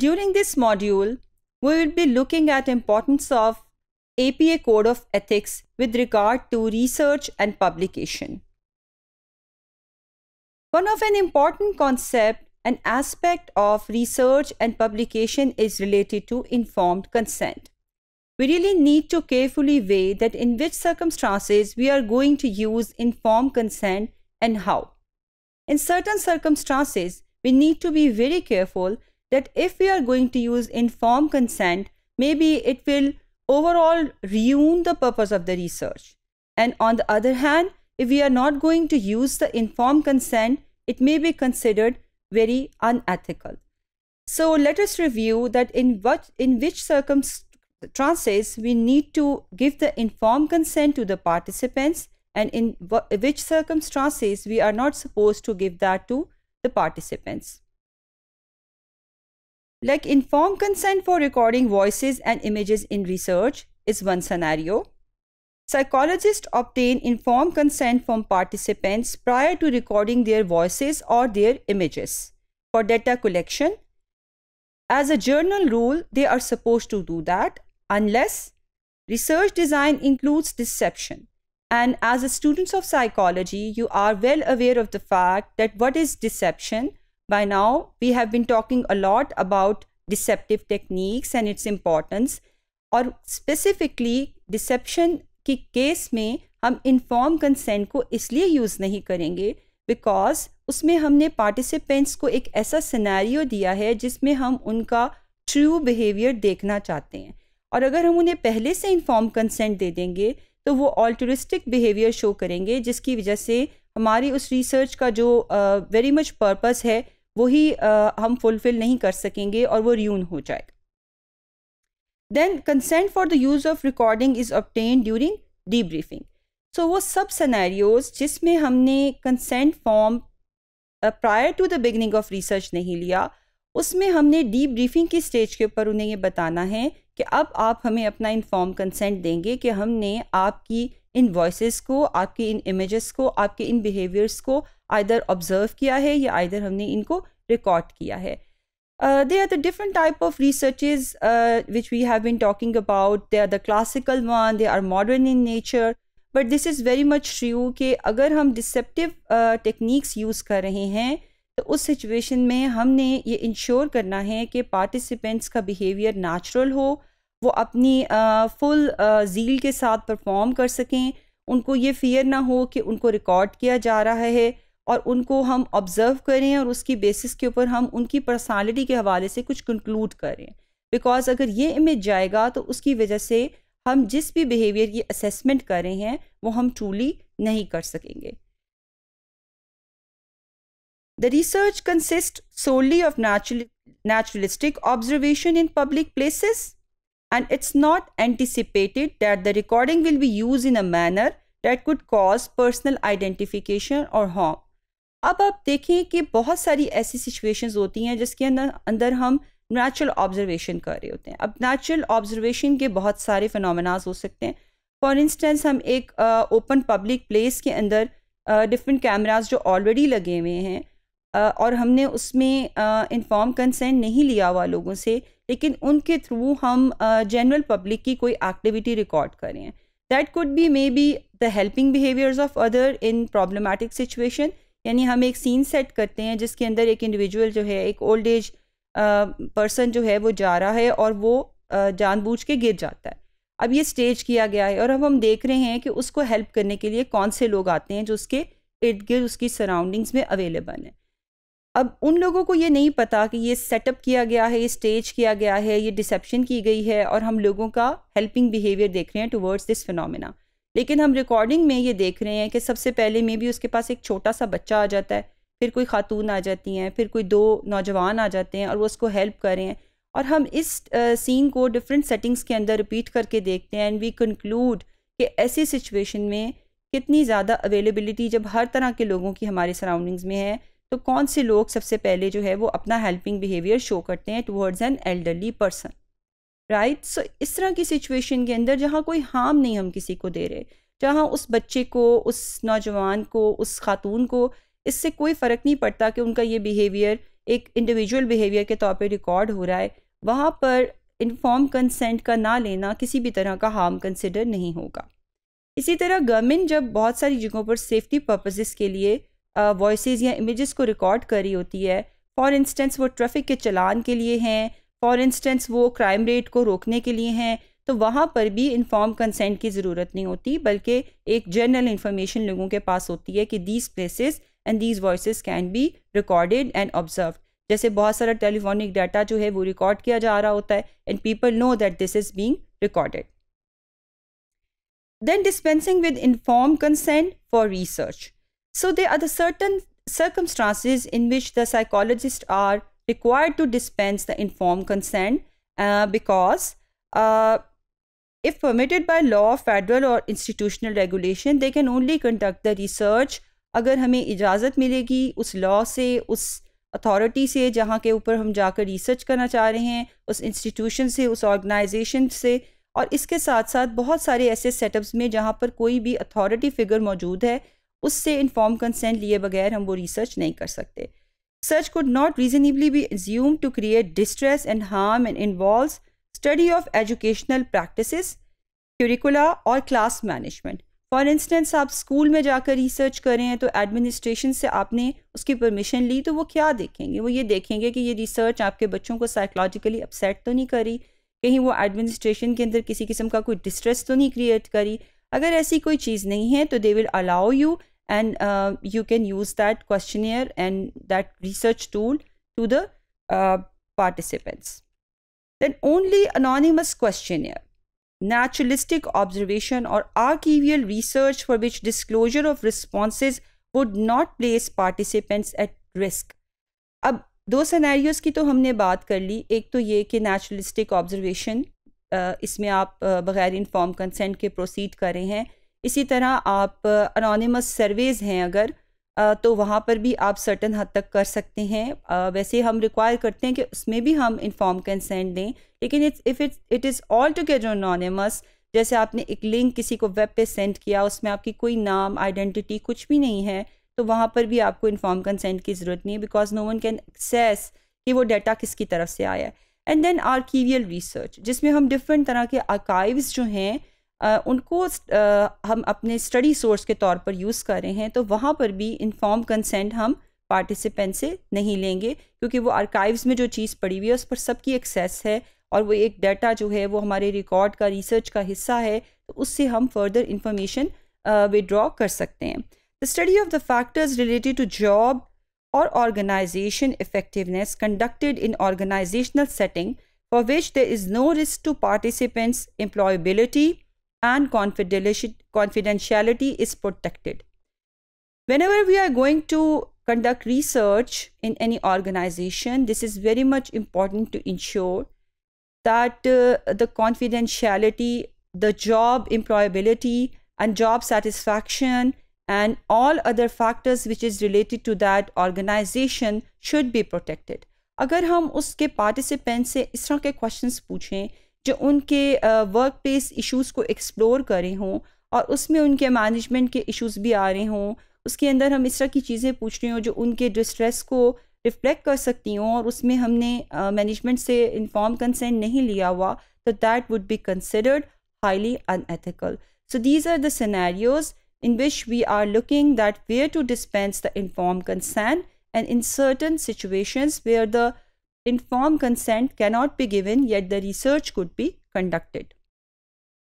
During this module, we will be looking at importance of APA Code of Ethics with regard to research and publication. One of an important concept and aspect of research and publication is related to informed consent. We really need to carefully weigh that in which circumstances we are going to use informed consent and how. In certain circumstances, we need to be very careful that if we are going to use informed consent, maybe it will overall ruin the purpose of the research. And on the other hand, if we are not going to use the informed consent, it may be considered very unethical. So let us review that in what in which circumstances we need to give the informed consent to the participants and in which circumstances we are not supposed to give that to the participants. Like informed consent for recording voices and images in research is one scenario. Psychologists obtain informed consent from participants prior to recording their voices or their images for data collection. As a general rule, they are supposed to do that unless research design includes deception. And as students of psychology, you are well aware of the fact that what is deception By now, we have been talking a lot about deceptive techniques and its importance और specifically deception की case में हम inform consent को इसलिए use नहीं करेंगे because उसमें हमने पार्टिसिपेंट्स को एक ऐसा सिनेरियो दिया है जिसमें हम उनका ट्रू बिहेवियर देखना चाहते हैं और अगर हम उन्हें पहले से इन्फॉर्म कंसेंट दे देंगे तो वो ऑल्टरिस्टिक बिहेवियर शो करेंगे जिसकी वजह से हमारी उस रिसर्च का जो वेरी मच पर्पस है वही हम फुलफिल नहीं कर सकेंगे और वो र्यून हो जाएगा then consent for the use of recording is obtain during debriefing so वो सब सनेरियोज जिसमें हमने consent form prior to the beginning of research नहीं लिया उसमें हमने डी ब्रीफिंग की स्टेज के ऊपर उन्हें ये बताना है कि अब आप हमें अपना इन्फॉर्म कंसेंट देंगे कि हमने आपकी इन वॉइस को आपकी इन इमेज़ को आपके इन बिहेवियर्स को आइधर ऑब्ज़र्व किया है या आइधर हमने इनको रिकॉर्ड किया है they are the different type of research which we have been talking about they are the classical one they are modern in nature but this is very much through कि अगर हम deceptive techniques use कर रहे हैं तो उस situation में हमने ये इंश्योर करना है कि पार्टिसिपेंट्स का बिहेवियर नेचुरल हो वो अपनी फुल जील के साथ परफॉर्म कर सकें उनको ये फियर ना हो कि उनको रिकॉर्ड किया जा रहा है और उनको हम ऑब्ज़र्व करें और उसकी बेसिस के ऊपर हम उनकी पर्सनालिटी के हवाले से कुछ कंक्लूड करें बिकॉज अगर ये इमेज जाएगा तो उसकी वजह से हम जिस भी बिहेवियर की असेसमेंट कर रहे हैं वो हम ट्रूली नहीं कर सकेंगे The research consists solely of natural, naturalistic observation in public places, and it's not anticipated that the recording will be used in a manner that could cause personal identification or harm. अब आप देखें कि बहुत सारी ऐसी situations होती हैं जिसके अंदर अंदर हम नेचुरल ऑब्जर्वेशन कर रहे होते हैं अब नेचुरल ऑब्जर्वेशन के बहुत सारे फिनोमेनाज हो सकते हैं फॉर इंस्टेंस हम एक ओपन पब्लिक प्लेस के अंदर डिफरेंट uh, कैमराज जो ऑलरेडी लगे हुए हैं और हमने उसमें इंफॉर्म कंसेंट नहीं लिया हुआ लोगों से लेकिन उनके थ्रू हम जनरल पब्लिक की कोई एक्टिविटी रिकॉर्ड करें that could be maybe the helping behaviours of other in problematic situation यानी हम एक सीन सेट करते हैं जिसके अंदर एक इंडिविजुअल जो है एक ओल्ड एज पर्सन जो है वो जा रहा है और वो uh, जानबूझ के गिर जाता है अब ये स्टेज किया गया है और अब हम देख रहे हैं कि उसको हेल्प करने के लिए कौन से लोग आते हैं जो उसके इर्द गिर्द उसकी सराउंडिंग्स में अवेलेबल हैं अब उन लोगों को ये नहीं पता कि ये सेटअप किया गया है ये स्टेज किया गया है ये डिसेप्शन की गई है और हम लोगों का हेल्पिंग बिहेवियर देख रहे हैं टुवर्ड्स दिस फिनोमिना लेकिन हम रिकॉर्डिंग में ये देख रहे हैं कि सबसे पहले मे भी उसके पास एक छोटा सा बच्चा आ जाता है फिर कोई खातून आ जाती हैं फिर कोई दो नौजवान आ जाते हैं और वो उसको हेल्प करें और हम इस सीन को डिफरेंट सेटिंग्स के अंदर रिपीट करके देखते हैं एंड वी कंक्लूड कि ऐसी सिचुएशन में कितनी ज़्यादा अवेलेबिलिटी जब हर तरह के लोगों की हमारे सराउंडिंग्स में है तो कौन से लोग सबसे पहले जो है वो अपना हेल्पिंग बिहेवियर शो करते हैं towards an elderly person right so इस तरह की सिचुएशन के अंदर जहाँ कोई हार्म नहीं हम किसी को दे रहे जहाँ उस बच्चे को उस नौजवान को उस खातून को इससे कोई फ़र्क नहीं पड़ता कि उनका ये बिहेवियर एक इंडिविजुअल बिहेवियर के तौर पर रिकॉर्ड हो रहा है वहाँ पर इन्फॉर्म कंसेंट का ना लेना किसी भी तरह का हार्म कंसिडर नहीं होगा इसी तरह गवर्नमेंट जब बहुत सारी जगहों पर सेफ्टी पर्पजेज़ के लिए वॉइसेस या इमेजेस को रिकॉर्ड कर रही होती है फॉर इंस्टेंस वो ट्रैफिक के चलान के लिए हैं फॉर इंस्टेंस वो क्राइम रेट को रोकने के लिए हैं तो वहाँ पर भी इन्फॉर्म कंसेंट की ज़रूरत नहीं होती बल्कि एक जनरल इन्फॉर्मेशन लोगों के पास होती है कि these places and these voice can be recorded and observe जैसे बहुत सारा टेलीफोनिक डाटा जो है वो रिकॉर्ड किया जा रहा होता है and people know that this is being recorded then dispensing with inform consent for research So there are the certain circumstances in which the psychologists are required to dispense the informed consent uh, because uh, if permitted by law, federal or institutional regulation, they can only conduct the research अगर हमें इजाज़त मिलेगी उस law से उस authority से जहाँ के ऊपर हम जाकर रिसर्च करना चाह रहे हैं उस इंस्टीट्यूशन से उस ऑर्गेनाइजेशन से और इसके साथ साथ बहुत सारे ऐसे सेटअप्स में जहाँ पर कोई भी अथॉरिटी फिगर मौजूद है उससे इन्फॉर्म कंसेंट लिए बगैर हम वो रिसर्च नहीं कर सकते search could not reasonably be assume to create distress and harm and involve study of educational practice curricula और क्लास मैनेजमेंट फॉर इंस्टेंस आप स्कूल में जाकर रिसर्च करें तो एडमिनिस्ट्रेशन से आपने उसकी परमिशन ली तो वो क्या देखेंगे वो ये देखेंगे कि ये रिसर्च आपके बच्चों को साइकोलॉजिकली अपसेट तो नहीं करी कहीं वो एडमिनिस्ट्रेशन के अंदर किसी किस्म का कोई डिस्ट्रेस तो नहीं क्रिएट करी अगर ऐसी कोई चीज़ नहीं है तो they will allow you and uh, you can use that questionnaire and that research tool to the uh, participants. Then only anonymous questionnaire, naturalistic observation or archival research for which disclosure of responses would not place participants at risk. ab do scenarios ki to humne baat kar li ek to ye ki naturalistic observation uh, isme aap uh, baghair informed consent ke proceed kar rahe hain इसी तरह आप anonymous surveys हैं अगर तो वहाँ पर भी आप सर्टन हद तक कर सकते हैं वैसे हम रिक्वायर करते हैं कि उसमें भी हम इंफॉर्म कंसेंट दें लेकिन it's if it's it is all together anonymous जैसे आपने एक लिंक किसी को वेब पे सेंड किया उसमें आपकी कोई नाम आइडेंटिटी कुछ भी नहीं है तो वहाँ पर भी आपको इन्फॉर्म कंसेंट की ज़रूरत नहीं है because no one can access कि वो डाटा किसकी तरफ से आया है एंड देन आर्कीवियल रिसर्च जिसमें हम डिफरेंट तरह के आर्काइव्स जो हैं उनको हम अपने स्टडी सोर्स के तौर पर यूज़ कर रहे हैं तो वहाँ पर भी इन्फॉर्म कंसेंट हम पार्टिसिपेंट से नहीं लेंगे क्योंकि वो आर्काइव्स में जो चीज़ पड़ी हुई है उस पर सबकी एक्सेस है और वो एक डाटा जो है वो हमारे रिकॉर्ड का रिसर्च का हिस्सा है तो उससे हम फर्दर इंफॉर्मेशन विड्रॉ कर सकते हैं the study of the factors related to job और organisation effectiveness conducted in organisational setting for which there is no risk to participants employability and confidentiality is protected. Whenever we are going to conduct research in any organization, this is very much important to ensure that uh, the confidentiality, the job employability, and job satisfaction and all other factors which is related to that organization should be protected. अगर हम उसके participant से इस तरह के questions पूछें जो उनके वर्क प्लेस इशूज़ को एक्सप्लोर करें हों और उसमें उनके मैनेजमेंट के इशूज़ भी आ रहे हों उसके अंदर हम इस तरह की चीज़ें पूछ रही हों जो उनके डिस्ट्रेस को रिफ्लेक्ट कर सकती हूँ और उसमें हमने मैनेजमेंट uh, से इन्फॉर्म कंसेंट नहीं लिया हुआ तो that would be considered highly unethical so these are the scenarios in which we are looking that where to dispense the informed consent and in certain situations the informed consent cannot be given yet the research could be conducted.